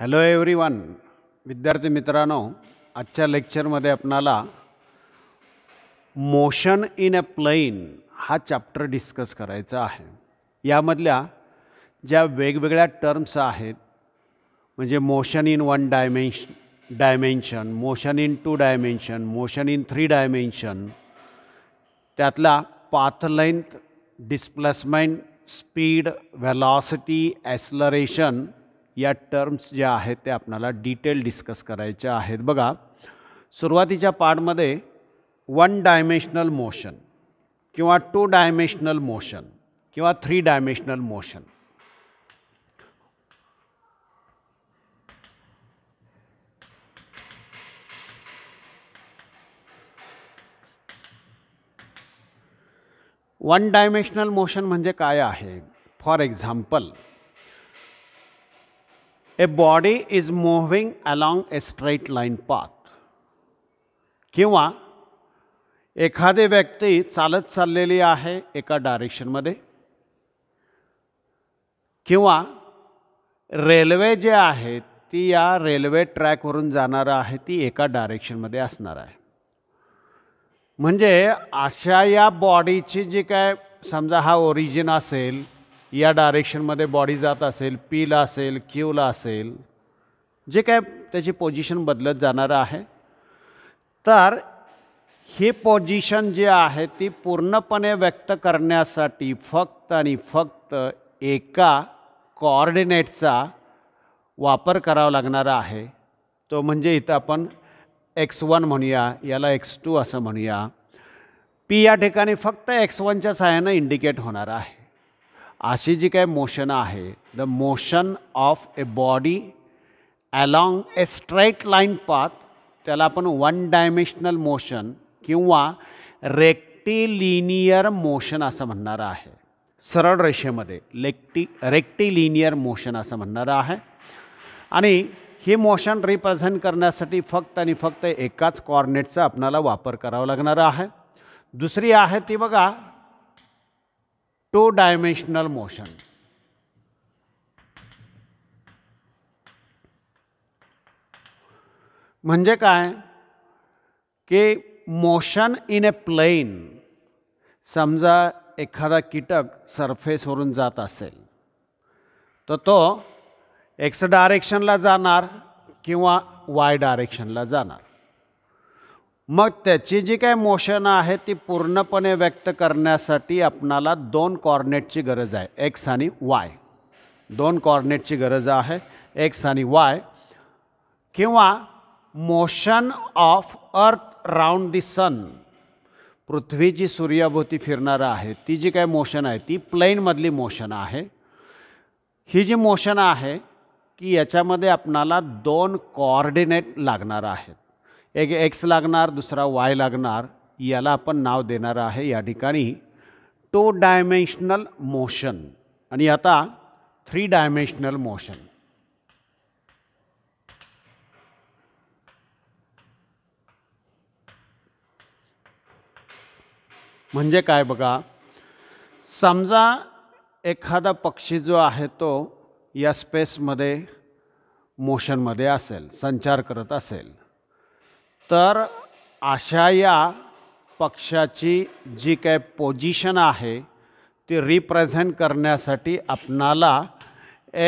Hello one विद्यार्थी मित्रांनो आजच्या लेक्चरमध्ये आपणाला मोशन इन अ प्लेन हा चॅप्टर डिस्कस करायचा आहे यामधल्या ज्या वेगवेगळ्या टर्म्स आहेत म्हणजे motion in one dimension dimension motion in two dimension motion in three dimension त्यातला path length displacement speed velocity acceleration या टर्म्स ज्या आहेत ते आपल्याला डिटेल डिस्कस करायच्या आहेत बघा सुरुवातीच्या पार्टमध्ये वन डायमेशनल मोशन किंवा टू डायमेशनल मोशन किंवा three dimensional motion one dimensional motion म्हणजे काय आहे for example A body is moving along a straight line path. किंवा एखादी व्यक्ती चालत चाललेली आहे एका डायरेक्शनमध्ये किंवा रेल्वे जे आहे ती या रेल्वे ट्रॅकवरून जाणारं आहे ती एका डायरेक्शनमध्ये असणार आहे म्हणजे अशा या बॉडीची जी काय समजा हा ओरिजिन असेल या डायरेक्शनमध्ये बॉडी जात असेल पीला असेल क्यूला असेल जे काय त्याची पोझिशन बदलत जाणारं आहे तर हे पोझिशन जे आहे ती पूर्णपणे व्यक्त करण्यासाठी फक्त आणि फक्त एका कॉर्डिनेटचा वापर करावा लागणार आहे तो म्हणजे इथं आपण एक्स वन म्हणूया याला एक्स टू असं म्हणूया पी या ठिकाणी फक्त एक्स वनच्या सहाय्यानं इंडिकेट होणार आहे अशी जी काय मोशन आहे the motion of a body along a straight line path त्याला आपण वन डायमेन्शनल मोशन किंवा रेक्टिलिनियर मोशन असं म्हणणार आहे सरळ रेषेमध्ये लेक्टी रेक्टिलिनियर मोशन असं म्हणणारं आहे आणि हे मोशन रिप्रेझेंट करण्यासाठी फक्त आणि फक्त एकाच कॉर्नेटचा आपणाला वापर करावा लागणार आहे दुसरी आहे ती बघा टू डायमेन्शनल मोशन, म्हणजे काय की मोशन इन ए प्लेन समजा एखादा कीटक सरफेसवरून जात असेल तर तो एक्स डायरेक्शनला जाणार किंवा वाय डायरेक्शनला जाणार मग त्याची जी काय मोशन आहे ती पूर्णपणे व्यक्त करण्यासाठी आपणाला दोन कॉर्नेटची गरज आहे एक्स आणि वाय दोन कॉर्नेटची गरज आहे एक्स आणि वाय किंवा motion of earth round the sun पृथ्वी जी सूर्याभोवती फिरणारं आहे ती जी काय मोशन आहे ती प्लेनमधली मोशन आहे ही जी मोशन आहे की याच्यामध्ये आपणाला दोन कॉर्डिनेट लागणार आहेत एक एक्स लागणार दुसरा वाय लागणार याला आपण नाव देणार आहे या ठिकाणी टू डायमेन्शनल मोशन आणि आता थ्री डायमेन्शनल मोशन म्हणजे काय बघा समजा एखादा पक्षी जो आहे तो या स्पेसमध्ये मोशनमध्ये असेल संचार करत असेल तर अशा या पक्षाची जी काय पोजिशन आहे ती रिप्रेझेंट करण्यासाठी आपणाला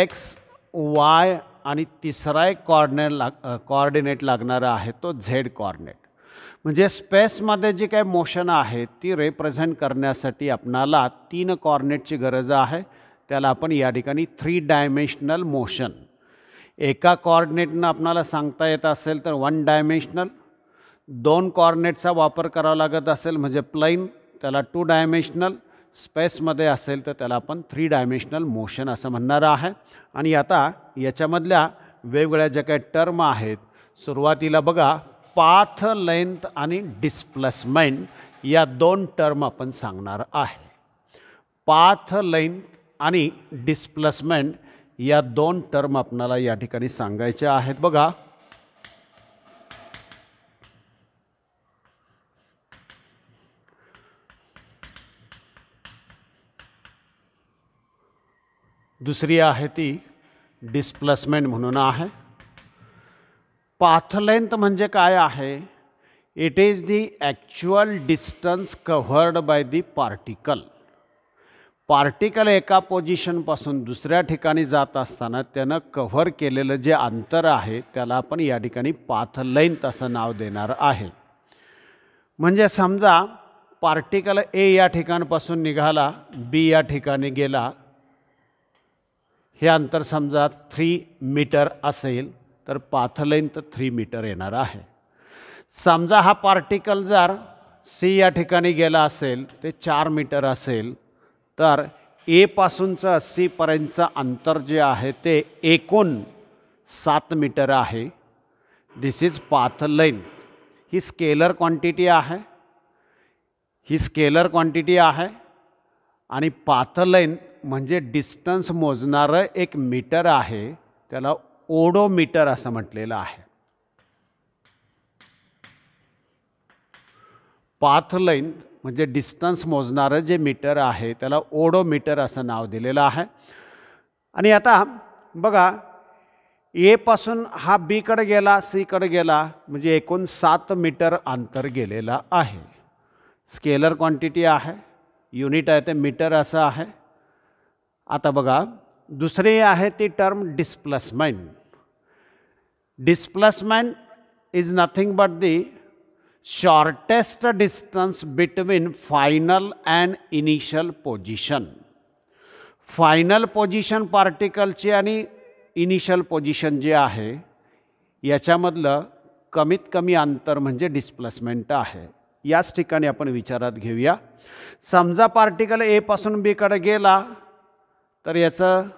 एक्स वाय आणि तिसरा एक कॉर्डिनेट लाग कॉर्डिनेट लागणारा आहे तो झेड कॉर्डिनेट म्हणजे स्पेसमध्ये जी काही मोशन आहे ती रिप्रेझेंट करण्यासाठी आपणाला तीन कॉर्नेटची गरज आहे त्याला आपण या ठिकाणी थ्री डायमेन्शनल मोशन एका कॉर्डिनेटनं आपणाला सांगता येत असेल तर वन डायमेन्शनल दोन कॉर्नेटचा वापर करावा लागत असेल म्हणजे प्लेन त्याला टू डायमेन्शनल स्पेसमध्ये असेल तर त्याला आपण थ्री डायमेन्शनल मोशन असं म्हणणार आहे आणि आता याच्यामधल्या वेगवेगळ्या ज्या काही टर्म आहेत सुरुवातीला बघा पाथ लेंथ आणि डिस्प्लेसमेंट या दोन टर्म आपण सांगणार आहे पाथ लेंथ आणि डिस्प्लेसमेंट या दोन टर्म आपणाला या ठिकाणी सांगायचे आहेत बघा दुसरी आहे ती डिस्प्लेसमेंट म्हणून आहे पाथलेंथ म्हणजे काय आहे it is the actual distance covered by the particle particle एका पोझिशनपासून दुसऱ्या ठिकाणी जात असताना त्यानं कव्हर केलेलं जे अंतर आहे त्याला आपण या ठिकाणी पाथलेंथ असं नाव देणार आहे म्हणजे समजा पार्टिकल ए या ठिकाणपासून निघाला बी या ठिकाणी गेला हे अंतर समजा थ्री मीटर असेल तर तर थ्री मीटर येणार आहे समजा हा पार्टिकल जर सी या ठिकाणी गेला असेल ते चार मीटर असेल तर एपासूनचं सीपर्यंतचं अंतर जे आहे ते एकूण सात मीटर आहे दिस इज पाथ लाईन ही स्केलर क्वांटिटी आहे ही स्केलर क्वांटिटी आहे आणि पाथ म्हणजे डिस्टन्स मोजणारं एक मीटर आहे त्याला ओडोमीटर असं म्हटलेलं आहे पाथ लाईन म्हणजे डिस्टन्स मोजणारं जे मीटर आहे त्याला ओडोमीटर असं नाव दिलेलं आहे आणि आता बघा एपासून हा बीकडे गेला सीकडे गेला म्हणजे एकूण सात मीटर अंतर गेलेला आहे स्केलर क्वांटिटी आहे युनिट आहे ते मीटर असं आहे आता बघा दुसरे आहे ती term displacement displacement is nothing but the shortest distance between final and initial position final position पार्टिकलची आणि इनिशियल पोझिशन जे आहे याच्यामधलं कमीत कमी अंतर म्हणजे डिस्प्लेसमेंट आहे याच ठिकाणी आपण विचारात घेऊया समजा पार्टिकल एपासून बीकडे गेला तर याचं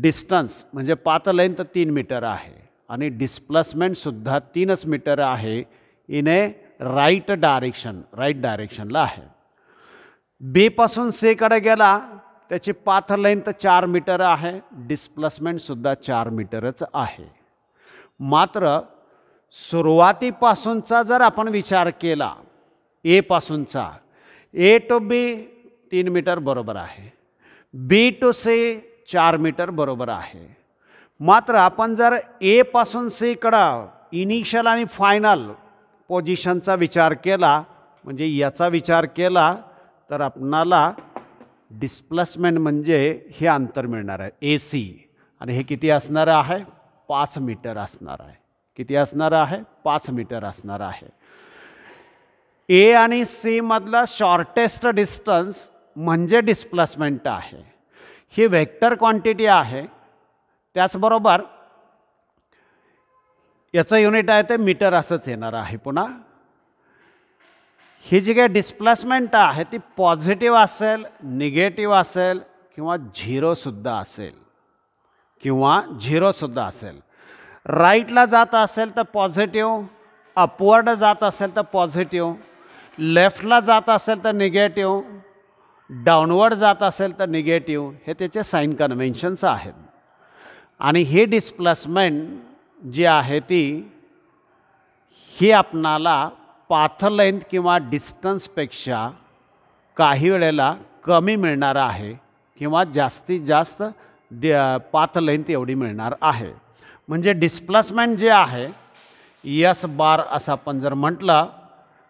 डिस्टन्स म्हणजे पातलाईन तर तीन मीटर आहे आणि डिस्प्लेसमेंटसुद्धा तीनच मीटर आहे in a right direction right डायरेक्शनला आहे बीपासून सीकडे गेला त्याची पाथ लाईन तर चार मीटर आहे डिस्प्लेसमेंटसुद्धा चार मीटरच आहे मात्र सुरुवातीपासूनचा जर आपण विचार केला एपासूनचा ए टू बी तीन मीटर बरोबर आहे बी टू सी चार मीटर बरोबर आहे मात्र आपण जर एपासून सीकडं इनिशियल आणि फायनल पोजिशनचा विचार केला म्हणजे याचा विचार केला तर आपणाला डिस्प्लेसमेंट म्हणजे हे अंतर मिळणार आहे ए सी आणि हे किती असणार आहे पाच मीटर असणार आहे किती असणार आहे पाच मीटर असणार आहे ए आणि सीमधला शॉर्टेस्ट डिस्टन्स म्हणजे डिस्प्लेसमेंट आहे ही व्हेक्टर क्वांटिटी आहे त्याचबरोबर याचं युनिट आहे ते मीटर असंच येणार आहे पुन्हा ही जी काही डिस्प्लेसमेंट आहे ती पॉझिटिव्ह असेल निगेटिव्ह असेल किंवा झिरोसुद्धा असेल किंवा झिरोसुद्धा असेल राईटला जात असेल तर पॉझिटिव्ह अपवर्ड जात असेल तर पॉझिटिव्ह लेफ्टला जात असेल तर निगेटिव्ह डाउनवर्ड जात असेल तर निगेटिव्ह हे त्याचे साईन कन्व्हेन्शन्स आहेत आणि ही डिस्प्लेसमेंट जी आहे ती ही आपणाला पाथलेंथ किंवा डिस्टन्सपेक्षा काही वेळेला कमी मिळणार आहे किंवा जास्तीत जास्त डि पाथलेंथ एवढी मिळणार आहे म्हणजे डिस्प्लेसमेंट जे आहे यस बार असं आपण जर म्हटलं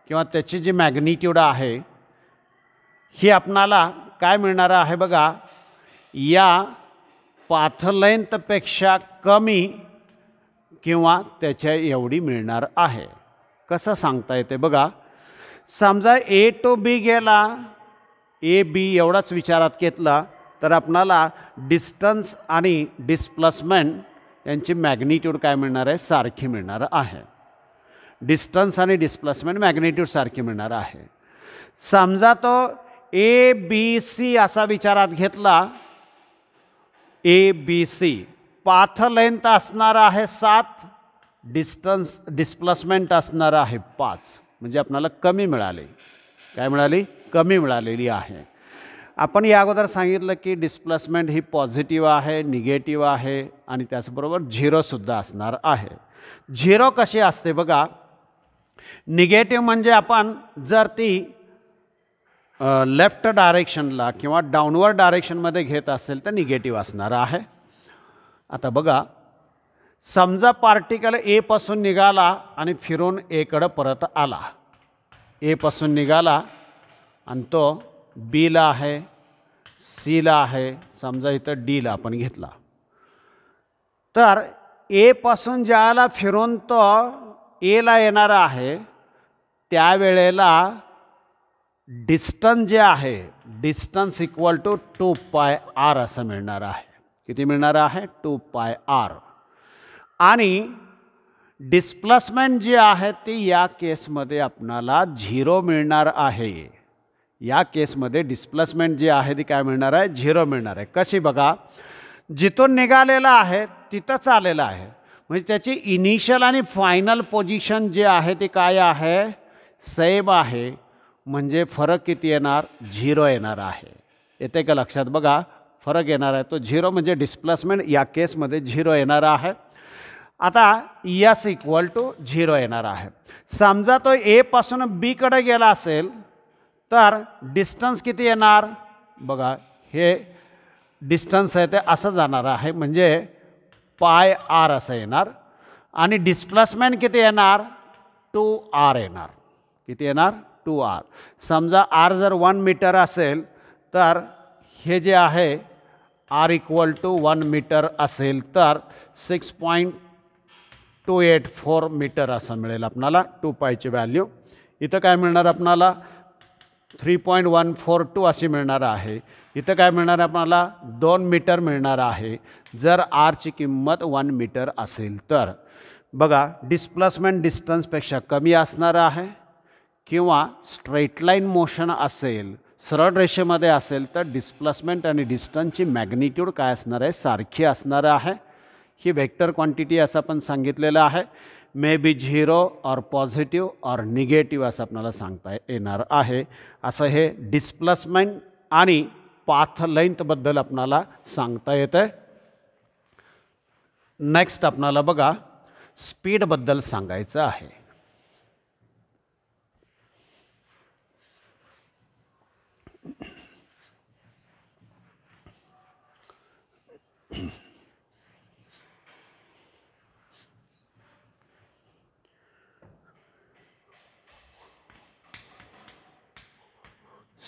किंवा त्याची जी मॅग्निट्यूड आहे हे आपणाला काय मिळणार आहे बघा या पाथलेंथपेक्षा कमी किंवा त्याच्या एवढी मिळणार आहे कसं सांगता येते बघा समजा ए टू बी गेला ए बी एवढाच विचारात घेतला तर आपणाला डिस्टन्स आणि डिस्प्लेसमेंट यांची मॅग्निट्यूड काय मिळणार आहे सारखी मिळणार आहे डिस्टन्स आणि डिस्प्लेसमेंट मॅग्नेट्यूड सारखी मिळणार आहे समजा तो ए बी सी असा विचारात घेतला A B C path length असणार आहे सात डिस्टन्स डिस्प्लेसमेंट असणार आहे पाच म्हणजे आपल्याला कमी मिळाले काय मिळाली कमी मिळालेली आहे आपण या अगोदर सांगितलं की डिस्प्लेसमेंट ही पॉझिटिव्ह आहे निगेटिव्ह आहे आणि त्याचबरोबर झिरोसुद्धा असणार आहे झिरो कशी असते बघा निगेटिव्ह म्हणजे आपण जर ती लेफ्ट डायरेक्शनला किंवा डाऊनवर डायरेक्शनमध्ये घेत असेल तर निगेटिव्ह असणार आहे आता बघा समजा पार्टिकल एपासून निघाला आणि फिरून एकडं परत आला एपासून निघाला आणि तो बीला आहे सीला आहे समजा इथं डीला आपण घेतला तर एपासून ज्याला फिरून तो एला येणारा आहे त्यावेळेला डिस्टन्स जे आहे distance equal to two pi R असं मिळणार आहे किती मिळणार आहे टू पाय आर आणि डिस्प्लेसमेंट जी आहे ती या केसमध्ये आपणाला झिरो मिळणार आहे या केसमध्ये डिस्प्लेसमेंट जी आहे ती काय मिळणार आहे झिरो मिळणार आहे कशी बघा जिथून निघालेला आहे तिथंच आलेलं आहे म्हणजे त्याची इनिशियल आणि फायनल पोजिशन जे आहे ते काय आहे सेम आहे म्हणजे फरक किती येणार झिरो येणार आहे येते का लक्षात बघा फरक येणार आहे तो झिरो म्हणजे डिस्प्लेसमेंट या केसमध्ये झिरो येणार आहे आता यस इक्वल टू झिरो येणार आहे समजा तो एपासून बीकडे गेला असेल तर डिस्टन्स किती येणार बघा हे डिस्टन्स आहे ते असं जाणार आहे म्हणजे पाय आर असं येणार आणि डिस्प्लेसमेंट किती येणार टू आर येणार किती येणार टू आर समजा आर जर वन मीटर असेल तर हे जे आहे R equal to one metre असेल तर six point two eight four metre असं मिळेल आपणाला टू पायची व्हॅल्यू इथं काय मिळणार आपणाला three point one four two अशी मिळणार आहे इथं काय मिळणार आपणाला दोन मीटर मिळणार आहे जर आरची किंमत वन मीटर असेल तर बघा डिस्प्लेसमेंट डिस्टन्सपेक्षा कमी असणार आहे किंवा स्ट्रेटलाईन मोशन असेल सरळ रेषेमध्ये असेल तर डिस्प्लेसमेंट आणि डिस्टन्सची मॅग्निट्यूड काय असणार आहे सारखी असणार आहे ही व्हेक्टर क्वांटिटी असं आपण सांगितलेलं आहे may be zero or positive और निगेटिव्ह असं आपल्याला सांगता येणार आहे असं हे डिस्प्लेसमेंट आणि पाथ लेंथबद्दल आपणाला सांगता येतं नेक्स्ट आपणाला बघा स्पीडबद्दल सांगायचं आहे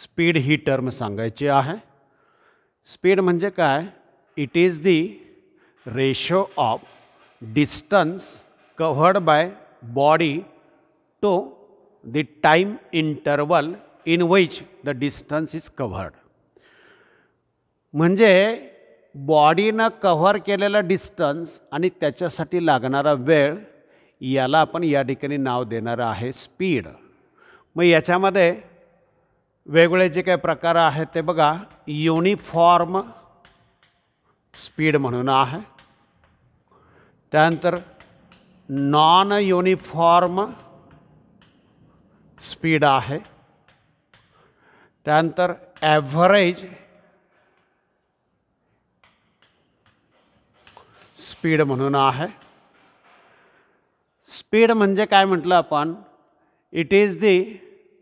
स्पीड ही टर्म सांगायची है स्पीड म्हणजे काय it is the ratio of distance covered by body to the time interval in which the distance is covered म्हणजे बॉडीनं कव्हर केलेला डिस्टन्स आणि त्याच्यासाठी लागणारा वेळ याला आपण या ठिकाणी नाव देणारं आहे स्पीड मग याच्यामध्ये वेगवेगळे जे काही प्रकार आहेत ते बघा युनिफॉर्म स्पीड म्हणून आहे त्यानंतर नॉन युनिफॉर्म स्पीड आहे त्यानंतर ॲव्हरेज स्पीड म्हणून आहे स्पीड म्हणजे काय म्हटलं आपण it is the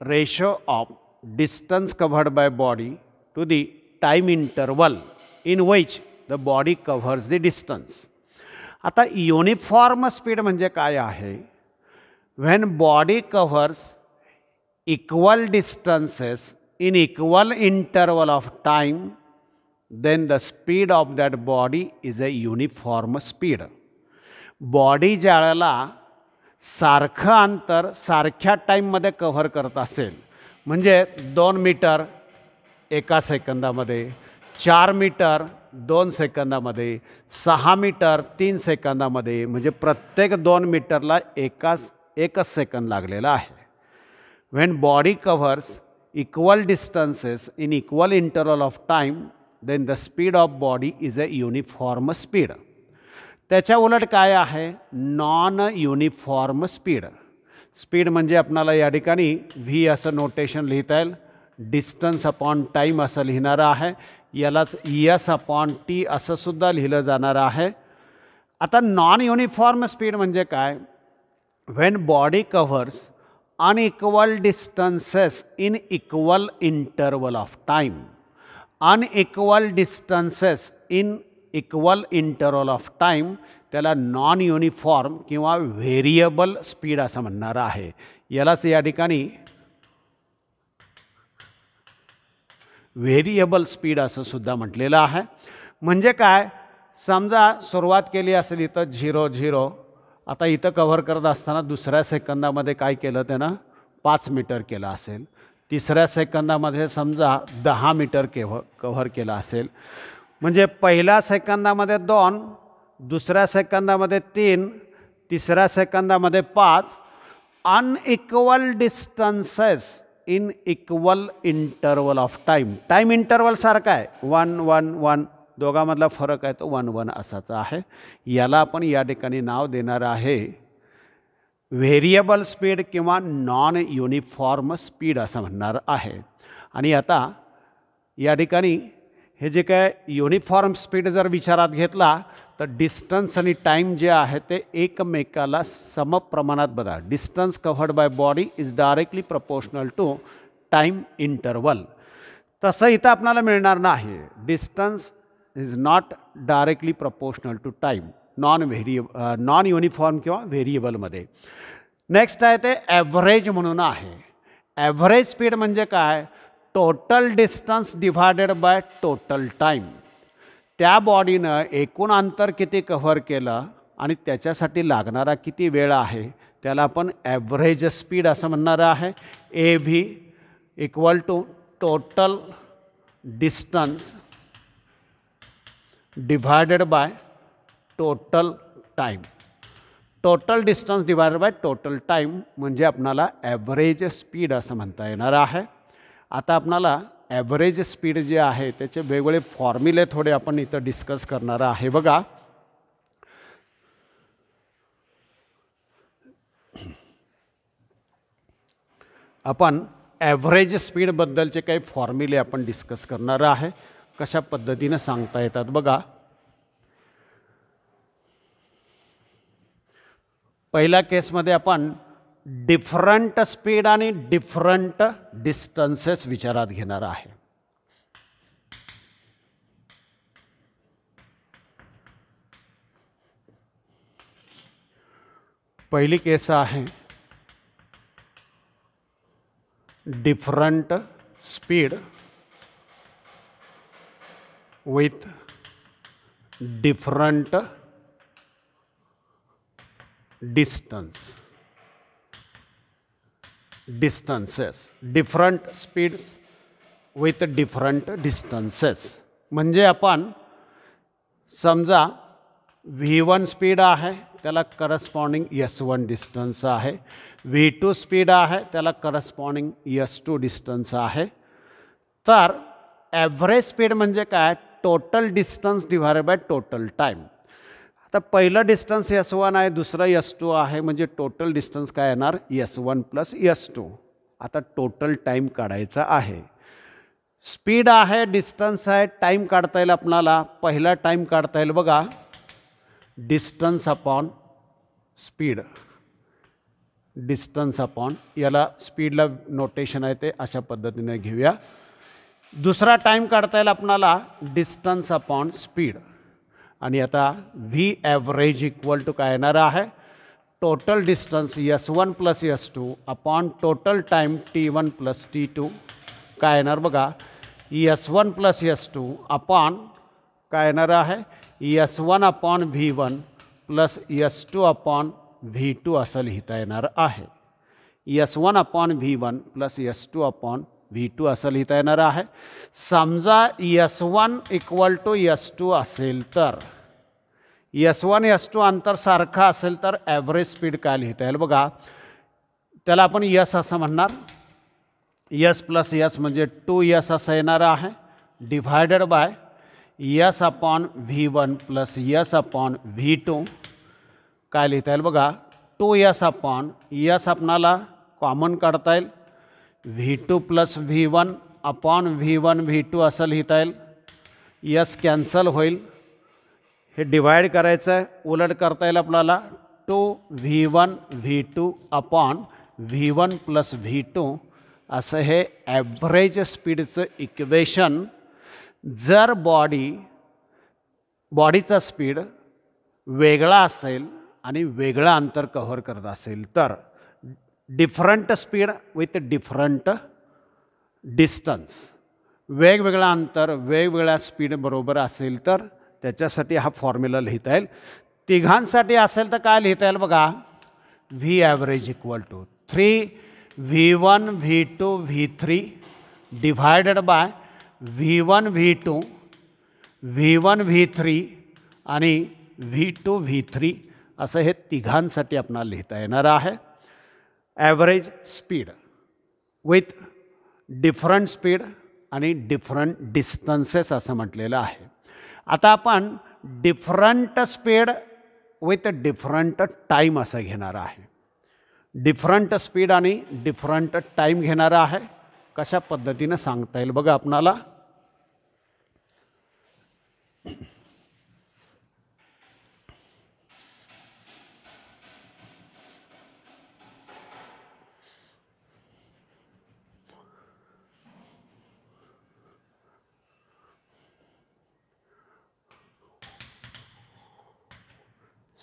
ratio of distance covered by body to the time interval in which the body covers the distance आता युनिफॉर्म स्पीड म्हणजे काय आहे when body covers equal distances in equal interval of time, then the speed of that body is a uniform speed body ज्या सारखं अंतर सारख्या टाईममध्ये cover करत असेल म्हणजे दोन मीटर एका सेकंदामध्ये चार मीटर दोन सेकंदामध्ये सहा मीटर तीन सेकंदामध्ये म्हणजे प्रत्येक दोन मीटरला एकाच एकच सेकंद लागलेला आहे when body covers equal distances in equal interval of time, then the speed of body is a uniform speed त्याच्या उलट काय आहे नॉन युनिफॉर्म स्पीड स्पीड म्हणजे आपणाला या ठिकाणी व्ही असं नोटेशन लिहिता येईल डिस्टन्स अपॉन टाईम असं लिहिणारं आहे यालाच यस अपॉन टी असंसुद्धा लिहिलं जाणारं आहे आता नॉन युनिफॉर्म स्पीड म्हणजे काय when body covers unequal distances in equal interval of time unequal distances in equal interval of time त्याला नॉन युनिफॉर्म किंवा व्हेरिएबल स्पीड असं म्हणणार आहे यालाच या ठिकाणी व्हेरिएबल स्पीड असं सुद्धा म्हटलेलं आहे म्हणजे काय समजा सुरुवात केली असेल तर झिरो झिरो आता इथं कव्हर करत असताना दुसऱ्या सेकंदामध्ये काय केलं त्यानं पाच मीटर केलं असेल तिसऱ्या सेकंदामध्ये समजा दहा मीटर केव्ह कव्हर केलं असेल म्हणजे पहिल्या सेकंदामध्ये दोन दुसऱ्या सेकंदामध्ये तीन तिसऱ्या सेकंदामध्ये पाच unequal distances in equal interval of time time interval सारखा आहे वन वन वन दोघांमधला फरक आहे तो वन वन असाचा आहे याला आपण या ठिकाणी नाव देणार आहे व्हेरिएबल स्पीड किंवा नॉन युनिफॉर्म स्पीड असं म्हणणार आहे आणि आता या ठिकाणी हे जे काय युनिफॉर्म स्पीड जर विचारात घेतला तर डिस्टन्स आणि टाईम जे आहे ते एकमेकाला सम प्रमाणात बदला distance covered by body is directly proportional to time interval तसं इथं आपल्याला मिळणार नाही distance is not directly proportional to time non variable non uniform किंवा व्हेरिएबलमध्ये नेक्स्ट आहे ते ॲव्हरेज म्हणून आहे ॲव्हरेज स्पीड म्हणजे काय total distance divided by total time त्या बॉडीनं एकूण अंतर किती कव्हर केलं आणि त्याच्यासाठी लागणारा किती वेळ आहे त्याला आपण ॲव्हरेज स्पीड असं म्हणणार आहे A V equal to total distance divided by total time total distance divided by total time म्हणजे आपणाला ॲव्हरेज स्पीड असं म्हणता येणार आहे आता आपणाला ॲव्हरेज स्पीड जे आहे त्याचे वेगवेगळे फॉर्म्युले थोडे आपण इथं डिस्कस करणार आहे बघा आपण ॲव्हरेज स्पीडबद्दलचे काही फॉर्म्युले आपण डिस्कस करणार आहे कशा पद्धतीनं सांगता येतात बघा पहिल्या केसमध्ये आपण डिफरंट स्पीड आणि डिफरंट डिस्टन्सेस विचारात घेणार आहे पहिली केस आहे different speed with different distance distances different speed with different distances म्हणजे आपण समजा व्ही वन स्पीड आहे त्याला करस्पॉन्डिंग यस वन डिस्टन्स आहे व्ही टू स्पीड आहे त्याला करस्पॉन्डिंग यस टू डिस्टन्स आहे तर ॲव्हरेज स्पीड म्हणजे काय total distance divide by total time आता पहिलं डिस्टन्स एस वन आहे दुसरं एस टू आहे म्हणजे टोटल डिस्टन्स काय येणार S one plus S two आता टोटल टाईम काढायचा आहे स्पीड आहे डिस्टन्स आहे टाईम काढता येईल आपणाला पहिला टाईम काढता येईल बघा distance upon speed distance upon याला स्पीडला नोटेशन आहे ते अशा पद्धतीने घेऊया दुसरा टाईम काढता येईल आपणाला डिस्टन्स अपॉन स्पीड आणि आता व्ही ॲव्हरेज इक्वल टू काय येणार आहे total distance S one plus S two upon total time T one plus T two काय येणार बघा S one plus S two upon काय येणार आहे S one upon V one plus S two upon V two असं लिहिता येणार आहे S one upon V one plus S two upon V two असं लिहिता येणार आहे समजा S one equal to S two असेल तर यस वन यस टू अंतर सारखं असेल तर ॲव्हरेज स्पीड काय लिहिता येईल बघा त्याला आपण यस असं म्हणणार यस प्लस यस म्हणजे टू यस असं येणार आहे divided by S upon V one plus S upon V two काय लिहिता येईल बघा टू यस अपॉन यस आपणाला कॉमन काढता येईल V two plus V one upon V one V two असं लिहिता येईल यस कॅन्सल होईल हे डिवाईड करायचं आहे उलट करता येईल आपल्याला two V one V two upon V one plus V two असं हे ॲव्हरेज स्पीडचं इक्वेशन जर बॉडी बॉडीचा स्पीड वेगळा असेल आणि वेगळं अंतर कव्हर करत असेल तर different speed with different distance वेगवेगळा अंतर वेगवेगळ्या स्पीडबरोबर असेल तर त्याच्यासाठी हा फॉर्म्युला लिहिता येईल तिघांसाठी असेल तर काय लिहिता येईल बघा V average equal to three V one V two V three divided by V one V two V one V three आणि व्ही टू व्ही थ्री असं हे तिघांसाठी आपणाला लिहिता येणार आहे average speed with different speed आणि डिफरंट डिस्टन्सेस असं म्हटलेलं आहे आता आपण different speed with different time असं घेणार आहे डिफरंट स्पीड आणि डिफरंट टाईम घेणारा आहे कशा पद्धतीनं सांगता येईल बघा आपणाला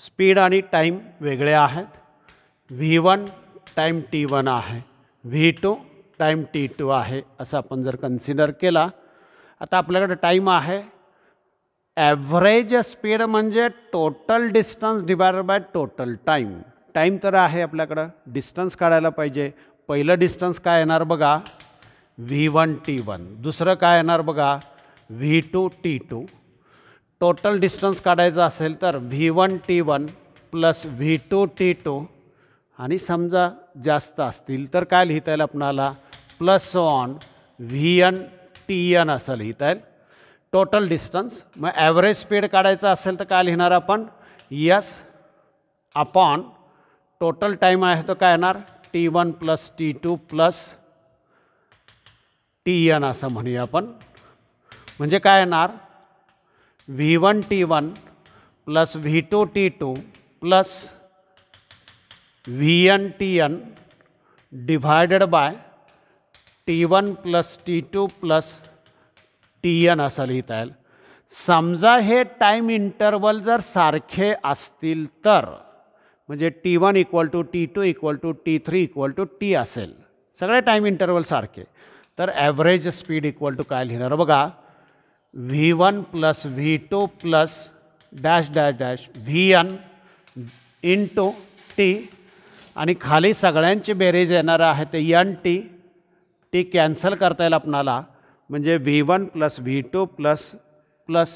स्पीड आणि टाईम वेगळे आहेत V one time T one आहे V two time T two आहे असं आपण जर कन्सिडर केला आता आपल्याकडे टाईम आहे ॲव्हरेज स्पीड म्हणजे total distance divided by total time time तर आहे आपल्याकडं डिस्टन्स काढायला पाहिजे पहिलं डिस्टन्स काय येणार बघा व्ही वन टी वन दुसरं काय येणार बघा V two T two total distance काढायचा असेल तर V one T one plus V two T two आणि समजा जास्त असतील तर काय लिहिता येईल आपणाला plus on V N T N असं लिहिता येईल टोटल डिस्टन्स मग ॲव्हरेज स्पीड काढायचं असेल तर काय लिहिणार आपण यस अपॉन टोटल टाईम आहे तो काय येणार T one plus T two plus T N असं म्हणूया आपण म्हणजे काय येणार V one T one plus V two T two plus V N T N divided by T one plus T two plus T N असं लिहिता येईल समजा हे टाईम इंटरवल जर सारखे असतील तर म्हणजे T one equal to T two equal to T three equal to T असेल सगळे टाईम इंटरवल सारखे तर ॲव्हरेज स्पीड इक्वल टू काय लिहिणार बघा V one plus V two plus dash dash dash V N into T आणि खाली सगळ्यांची बेरीज येणार आहे ते यन टी टी कॅन्सल करता येईल आपणाला म्हणजे V one plus V two plus plus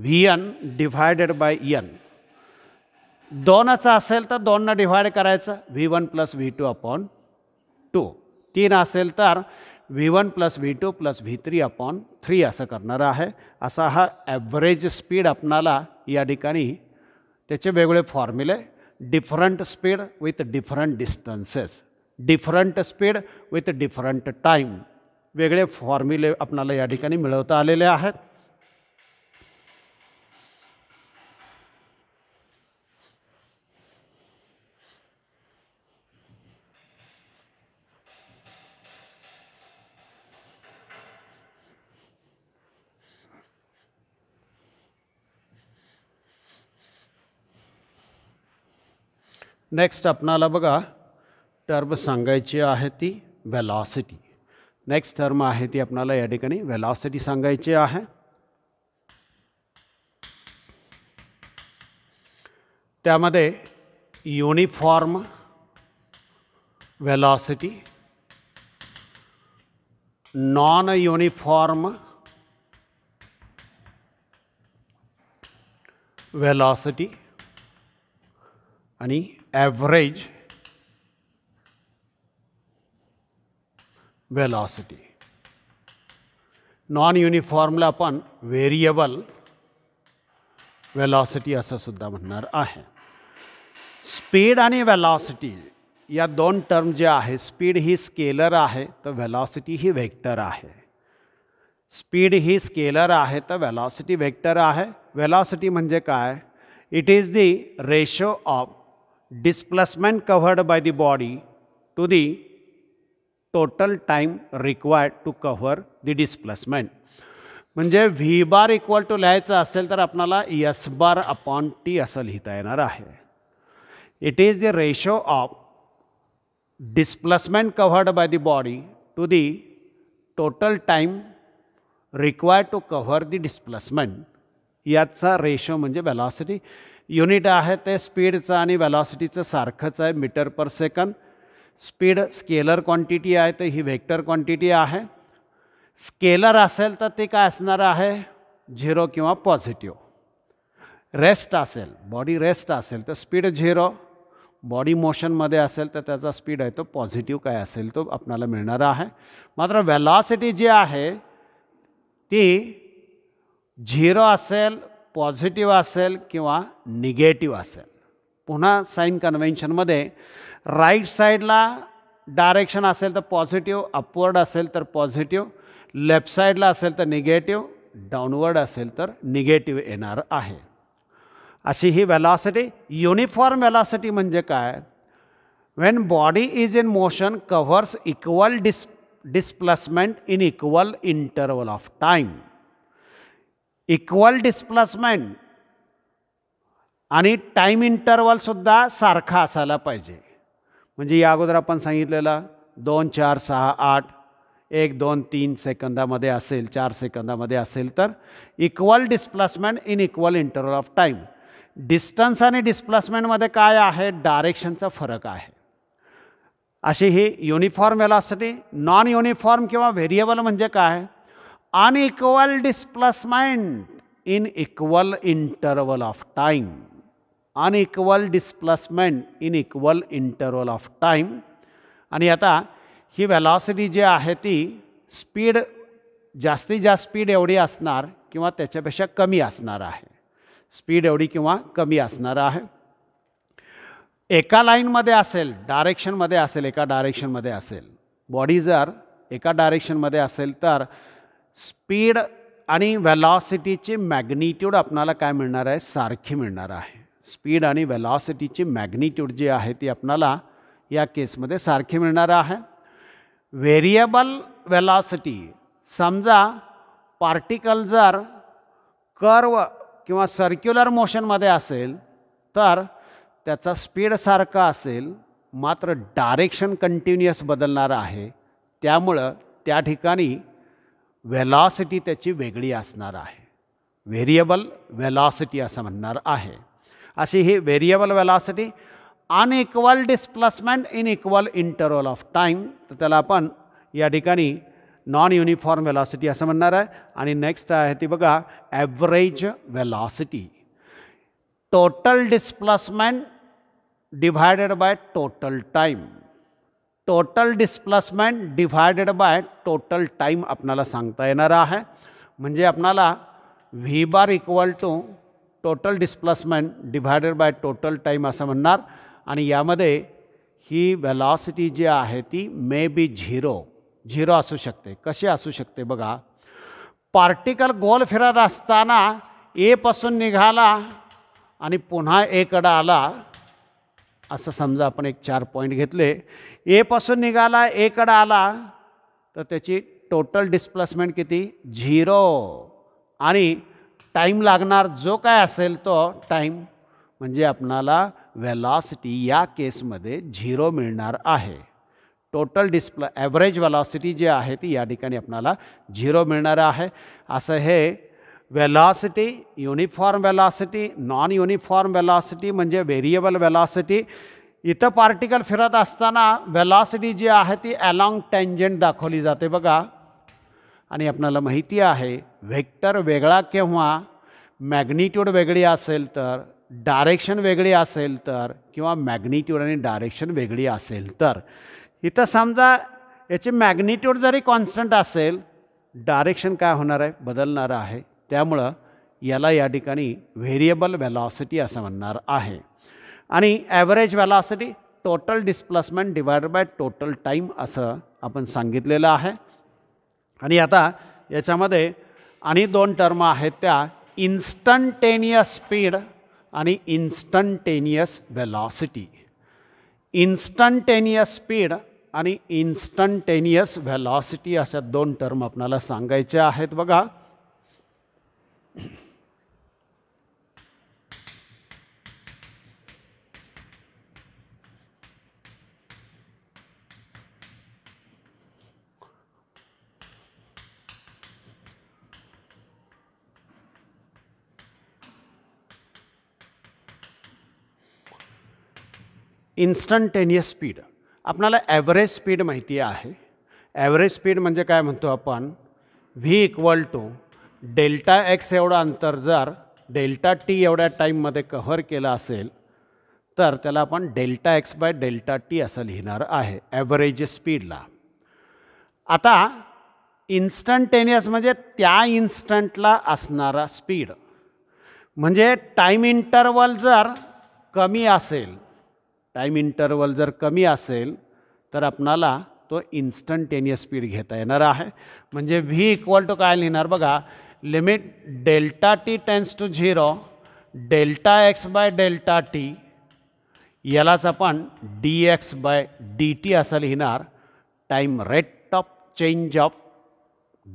V N divided by N दोनचं असेल तर दोननं डिव्हाइड करायचं V one plus V two upon two तीन असेल तर V one plus V two plus V three upon three असं करणार आहे असा हा ॲव्हरेज स्पीड आपणाला या ठिकाणी त्याचे वेगवेगळे फॉर्म्युले different speed with different distances different speed with different time वेगळे फॉर्म्युले आपणाला या ठिकाणी मिळवता आलेले आहेत नेक्स्ट आपणाला बघा टर्म सांगायची आहे ती व्हॅलॉसिटी नेक्स्ट टर्म आहे ती आपणाला या ठिकाणी व्हॅलॉसिटी सांगायची आहे त्यामध्ये uniform velocity non uniform velocity आणि average velocity. नॉन युनिफॉर्मला आपण व्हेरिएबल वेलॉसिटी असं सुद्धा म्हणणार आहे स्पीड आणि वेलॉसिटी या दोन टर्म जे आहे स्पीड ही स्केलर आहे तर वेलॉसिटी ही व्हेक्टर आहे स्पीड ही स्केलर आहे तर वेलॉसिटी व्हेक्टर आहे वेलॉसिटी म्हणजे काय it is the ratio of displacement covered by the body to the total time required to cover the displacement. म्हणजे व्ही बार इक्वल टू लिहायचं असेल तर आपणाला यस बार अपॉन टी असं लिहिता येणार आहे it is the ratio of displacement covered by the body to the total time required to cover the displacement याचा रेशो म्हणजे वेलॉसिटी युनिट आहे ते स्पीडचं आणि वेलॉसिटीचं सारखंच आहे metre per second speed scalar quantity आहे तर ही व्हेक्टर क्वांटिटी आहे स्केलर असेल तर ते काय असणार आहे झिरो किंवा पॉझिटिव्ह रेस्ट असेल बॉडी रेस्ट असेल तर स्पीड झिरो बॉडी मोशनमध्ये असेल तर त्याचा स्पीड आहे तो पॉझिटिव्ह काय असेल तो आपणाला मिळणार आहे मात्र व्हॅलॉसिटी जी आहे ती झिरो असेल पॉझिटिव्ह असेल किंवा निगेटिव्ह असेल पुन्हा साईन कन्व्हेन्शनमध्ये राईट साईडला डायरेक्शन असेल तर पॉझिटिव्ह अपवर्ड असेल तर पॉझिटिव्ह लेफ्ट साईडला असेल तर निगेटिव्ह डाऊनवर्ड असेल तर निगेटिव्ह येणार आहे अशी ही वेलॉसिटी युनिफॉर्म वेलॉसिटी म्हणजे काय when body is in motion covers equal dis displacement in equal interval of time equal displacement आणि टाईम इंटरवलसुद्धा सारखा असायला पाहिजे म्हणजे या अगोदर आपण सांगितलेलं दोन चार सहा आठ एक दोन तीन सेकंदामध्ये असेल चार सेकंदामध्ये असेल तर equal displacement in equal interval of time distance आणि डिस्प्लेसमेंटमध्ये काय आहे डायरेक्शनचा फरक आहे अशी ही युनिफॉर्म वेलॉसिटी नॉन युनिफॉर्म किंवा व्हेरिएबल म्हणजे काय unequal displacement in equal interval of time unequal displacement in equal interval of time आणि आता ही व्हॅलॉसिटी जी आहे ती स्पीड जास्तीत जास्त स्पीड एवढी असणार किंवा त्याच्यापेक्षा कमी असणार आहे स्पीड एवढी किंवा कमी असणार आहे एका लाईनमध्ये असेल डायरेक्शनमध्ये असेल एका डायरेक्शनमध्ये असेल बॉडी जर एका डायरेक्शनमध्ये असेल तर स्पीड आणि वेलॉसिटीची मॅग्निट्यूड आपणाला काय मिळणार आहे सारखी मिळणार आहे स्पीड आणि व्हॅलॉसिटीची मॅग्निट्यूड जी आहे ती आपणाला या केसमध्ये सारखी मिळणार आहे व्हेरिएबल व्हॅलॉसिटी समजा पार्टिकल जर कर्व किंवा सर्क्युलर मोशनमध्ये असेल तर त्याचा स्पीड सारखा असेल मात्र डायरेक्शन कंटिन्युअस बदलणार आहे त्यामुळं त्या ठिकाणी वेलॉसिटी त्याची वेगळी असणार आहे व्हेरिएबल वेलॉसिटी असं म्हणणार आहे अशी ही variable velocity unequal displacement in equal interval of time तर त्याला आपण या ठिकाणी नॉन युनिफॉर्म वेलॉसिटी असं म्हणणार आहे आणि नेक्स्ट आहे ती बघा average velocity total displacement divided by total time total displacement divided by total time आपणाला सांगता येणार आहे म्हणजे आपणाला V bar equal to total displacement divided by total time असं म्हणणार आणि यामध्ये ही व्हॅलॉसिटी जी आहे ती मे बी झिरो झिरो असू शकते कशी असू शकते बघा पार्टिकल गोल फिरत असताना एपासून निघाला आणि पुन्हा एकडं आला असं समजा आपण एक चार पॉईंट घेतले एपासून निघाला एकडं आला तर त्याची टोटल डिस्प्लेसमेंट किती झिरो आणि टाईम लागणार जो काय असेल तो टाईम म्हणजे आपणाला व्हॅलॉसिटी या केसमध्ये झिरो मिळणार आहे टोटल डिस्प्ल ॲव्हरेज व्हॅलॉसिटी जी आहे ती या ठिकाणी आपणाला झिरो मिळणार आहे असं हे velocity uniform velocity non uniform velocity म्हणजे व्हेरिएबल वेलॉसिटी इथं पार्टिकल फिरत असताना वेलॉसिटी जी आहे ती अलॉंग टेंजेंट दाखवली जाते बघा आणि आपल्याला माहिती आहे व्हेक्टर वेगळा केव्हा मॅग्निट्यूड वेगळी असेल तर डायरेक्शन वेगळी असेल तर किंवा मॅग्निट्यूड आणि डायरेक्शन वेगळी असेल तर इथं समजा याची मॅग्निट्यूड जरी कॉन्स्टंट असेल डायरेक्शन काय होणार आहे बदलणारं आहे त्यामुळं याला या ठिकाणी व्हेरिएबल व्हॅलॉसिटी असं म्हणणार आहे आणि average velocity total displacement divide by total time असं आपण सांगितलेलं आहे आणि आता याच्यामध्ये आणि दोन टर्म आहेत त्या इन्स्टंटेनियस स्पीड आणि इन्स्टंटेनियस व्हॅलॉसिटी इन्स्टंटेनियस स्पीड आणि इन्स्टंटेनियस व्हॅलॉसिटी अशा दोन टर्म आपल्याला सांगायच्या आहेत बघा इन्स्टंटेनियस स्पीड आपणाला ॲव्हरेज स्पीड माहिती आहे ॲव्हरेज स्पीड म्हणजे काय म्हणतो आपण V equal to delta X एवढं अंतर जर डेल्टा टी एवढ्या टाईममध्ये कव्हर केलं असेल तर त्याला आपण delta X by delta T असं लिहिणार आहे ॲव्हरेज स्पीडला आता इन्स्टंटेनियस म्हणजे त्या इन्स्टंटला असणारा स्पीड म्हणजे टाईम इंटरवल जर कमी असेल टाईम इंटरवल जर कमी असेल तर आपणाला तो इन्स्टंटेनियस स्पीड घेता येणार आहे म्हणजे व्ही इक्वल टू काय लिहिणार बघा limit delta T tends to zero delta X by delta T यालाच आपण D X by D T असं लिहिणार time rate of change of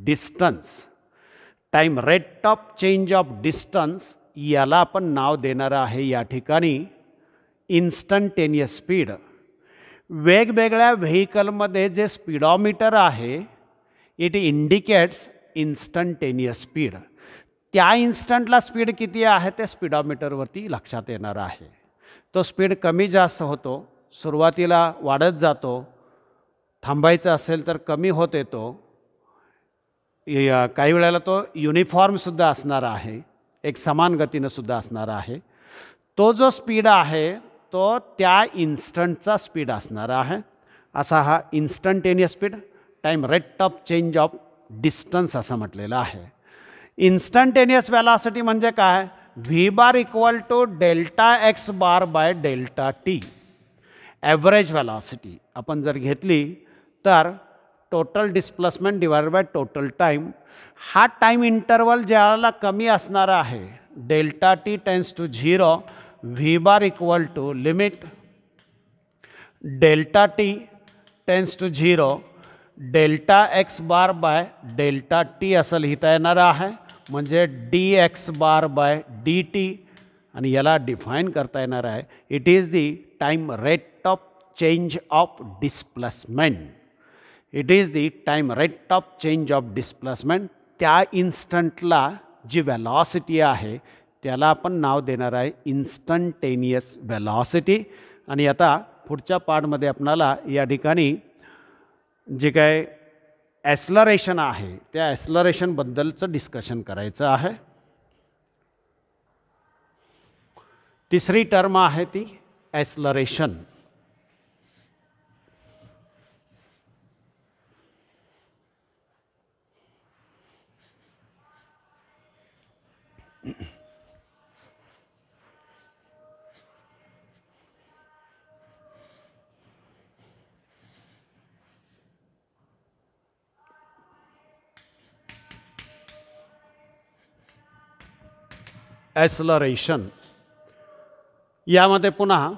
distance time rate of change of distance याला आपण नाव देणारं आहे या ठिकाणी इन्स्टंटेनियस स्पीड वेगवेगळ्या व्हेकलमध्ये जे स्पीडॉमीटर आहे इट इंडिकेट्स इन्स्टंटेनियस स्पीड त्या इन्स्टंटला स्पीड किती आहे ते स्पीडॉमीटरवरती लक्षात येणार आहे तो स्पीड कमी जास्त होतो सुरुवातीला वाढत जातो थांबायचं असेल तर कमी होत येतो काही वेळेला तो युनिफॉर्मसुद्धा असणार आहे एक समान गतीनंसुद्धा सुद्धा असणारा आहे तो जो स्पीड आहे तो त्या इन्स्टंटचा स्पीड असणारा आहे असा हा instantaneous speed time rate of change of distance असं म्हटलेलं आहे इन्स्टंटेनियस व्हॅलासिटी म्हणजे काय V bar equal to delta X bar by delta T average velocity आपण जर घेतली तर total displacement divide by total time हा टाईम इंटरवल ज्याला कमी असणारा आहे delta T tends to zero V bar equal to limit delta T tends to zero delta X bar by delta T असं लिहिता येणार आहे म्हणजे D X bar by D T आणि याला डिफाईन करता येणार आहे it is the time rate of change of displacement it is the time rate of change of displacement त्या इन्स्टंटला जी व्हॅलॉसिटी आहे त्याला आपण नाव देणार आहे इन्स्टंटेनियस व्हॅलॉसिटी आणि आता पुढच्या पार्टमध्ये आपणाला या ठिकाणी जे काय ॲस्लरेशन आहे त्या ॲस्लरेशनबद्दलचं डिस्कशन करायचं आहे तिसरी टर्म आहे ती ॲस्लरेशन ॲसलरेशन यामध्ये पुन्हा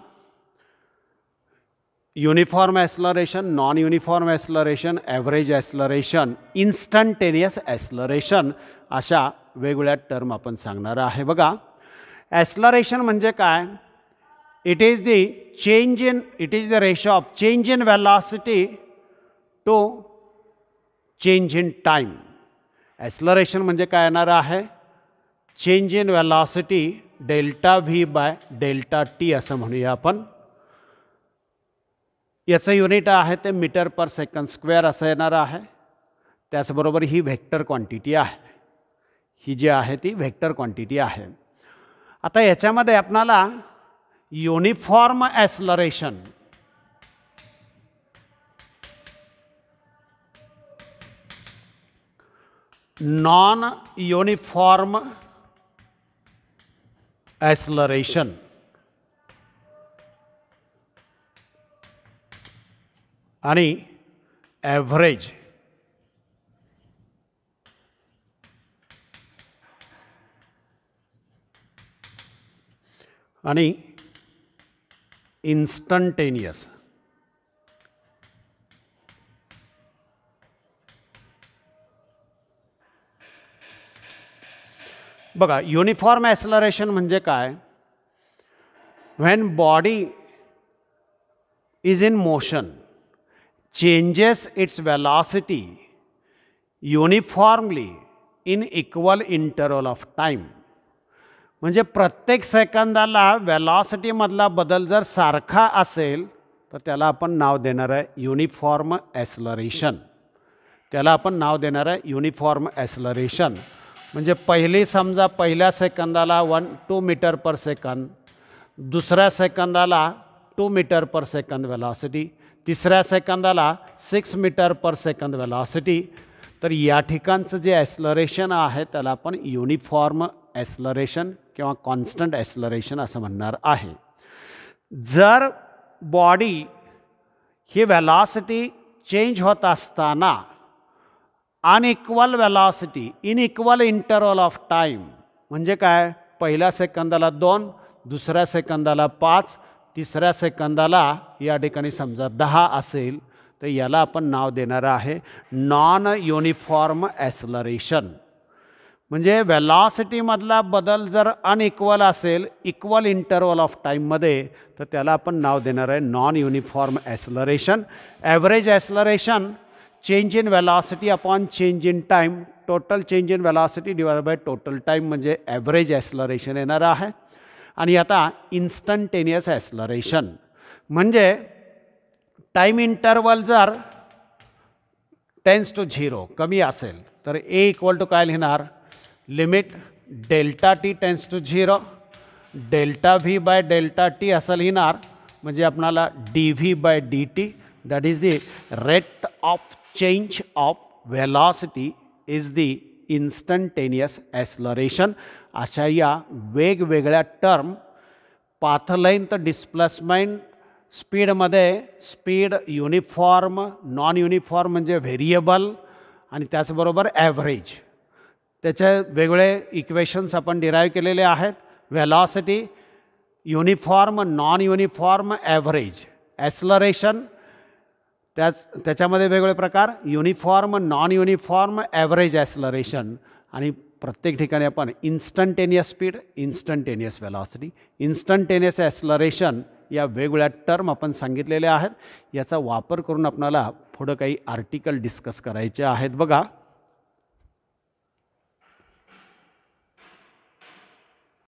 uniform acceleration non uniform acceleration average acceleration instantaneous acceleration अशा वेगवेगळ्या टर्म आपण सांगणार आहे बघा ॲस्लरेशन म्हणजे काय it is the change in it is the ratio of change in velocity to change in time acceleration म्हणजे काय येणार आहे change in velocity delta V by delta T असं म्हणूया आपण याचं युनिट आहे ते मीटर पर सेकंड स्क्वेअर असं येणार आहे त्याचबरोबर ही व्हेक्टर क्वांटिटी आहे ही जी आहे ती व्हेक्टर क्वांटिटी आहे आता याच्यामध्ये आपणाला uniform acceleration non uniform acceleration. Any average. Any instantaneous. बघा युनिफॉर्म ॲसलरेशन म्हणजे काय when body is in motion changes its velocity uniformly in equal interval of time मजे प्रत्येक सेकंदाला वेलॉसिटीमधला बदल जर सारखा असेल तर त्याला नाव देना है युनिफॉर्म ॲसलरेशन त्याला नाव देना है युनिफॉर्म ॲसलरेशन म्हणजे पहिली समजा पहिल्या सेकंदाला one two metre per second दुसऱ्या सेकंदाला two metre per second velocity तिसऱ्या सेकंदाला six metre per second velocity तर या ठिकाणचं जे ॲस्लरेशन आहे त्याला आपण युनिफॉर्म ॲस्लरेशन किंवा कॉन्स्टंट ॲस्लरेशन असं म्हणणार आहे जर बॉडी ही वेलॉसिटी चेंज होत असताना unequal velocity in equal interval of time म्हणजे काय पहिल्या सेकंदाला दोन दुसऱ्या सेकंदाला पाच तिसऱ्या सेकंदाला या ठिकाणी समजा दहा असेल तर याला आपण नाव देणार आहे नॉन युनिफॉर्म ॲसलरेशन म्हणजे वेलॉसिटीमधला बदल जर अनइक्वल असेल इक्वल इंटरवल ऑफ टाईममध्ये तर त्याला आपण नाव देणार आहे non uniform acceleration average acceleration change in velocity upon change in total total change in velocity by by total time म्हणजे ॲव्हरेज ॲस्लरेशन येणार आहे आणि आता इन्स्टंटेनियस ॲस्लरेशन म्हणजे टाईम इंटरवल जर टेन्स टू झिरो कमी असेल तर ए इक्वल टू काय लिहिणार limit delta T tends to zero delta V by delta T असं लिहिणार म्हणजे आपणाला D V by D T that is the rate of change of velocity is the instantaneous acceleration अशा या वेगवेगळ्या term path length displacement स्पीडमध्ये speed uniform non uniform म्हणजे variable आणि त्याचबरोबर ॲव्हरेज त्याचे वेगवेगळे इक्वेशन्स आपण डिराईव्ह केलेले आहेत velocity uniform non uniform average acceleration त्याच त्याच्यामध्ये वेगवेगळे प्रकार uniform non uniform average acceleration आणि प्रत्येक ठिकाणी आपण instantaneous speed instantaneous velocity instantaneous acceleration या वेगवेगळ्या टर्म आपण सांगितलेल्या आहेत याचा वापर करून आपणाला पुढं काही आर्टिकल डिस्कस करायचे आहेत बघा